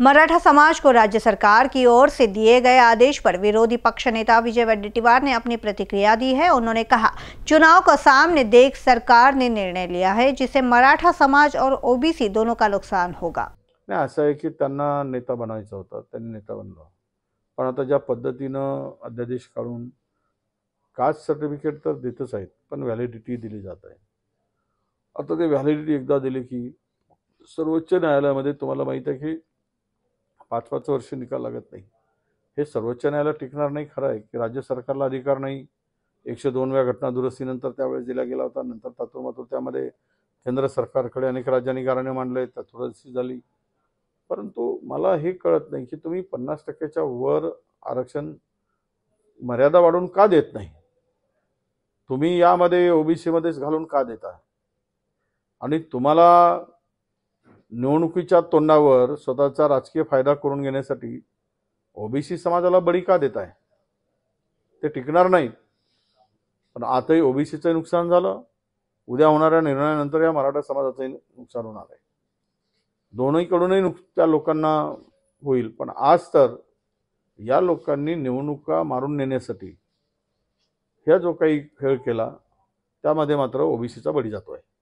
मराठा समाज को राज्य सरकार की ओर से दिए गए आदेश पर विरोधी पक्ष नेता विजय वडेट्टीवार ने अपनी प्रतिक्रिया दी है उन्होंने कहा चुनाव को सामने देख सरकार ने निर्णय लिया है जिसे मराठा समाज और ओबीसी दोनों का नुकसान होगा नाही असं आहे नेता बनाया होता त्यांनी नेता बनला पण आता ज्यादा पद्धतीनं अध्यादेश कास्ट सर्टिफिकेट तो देते हैं वैलिडिटी दी जाता है आता वैलिडिटी एकदा दी कि सर्वोच्च न्यायालय तुम्हारा महत है कि पाच पाच वर्ष निकाल लागत नाही हे सर्वोच्च न्यायालयात टिकणार नाही खरं आहे की राज्य सरकारला अधिकार नाही एकशे दोनव्या घटना दुरुस्तीनंतर त्यावेळेस दिला गेला होता नंतर तातुरमातूर त्यामध्ये केंद्र सरकारकडे अनेक राज्यांनी कारणे मांडले तातुरदुरुस्ती झाली परंतु मला हे कळत नाही की तुम्ही पन्नास टक्क्याच्या वर आरक्षण मर्यादा वाढून का देत नाही तुम्ही यामध्ये ओबीसीमध्येच घालून का देता आणि तुम्हाला निवडणुकीच्या तोंडावर स्वतःचा राजकीय फायदा करून घेण्यासाठी ओबीसी समाजाला बळी का देत आहे ते टिकणार नाही पण आताही ओबीसीचं नुकसान झालं उद्या होणाऱ्या निर्णयानंतर या मराठा समाजाचंही नुकसान होणार आहे दोन्हीकडूनही नुक त्या लोकांना होईल पण आज तर या लोकांनी निवडणुका मारून नेण्यासाठी ह्या जो काही खेळ केला त्यामध्ये मात्र ओबीसीचा बळी जातो आहे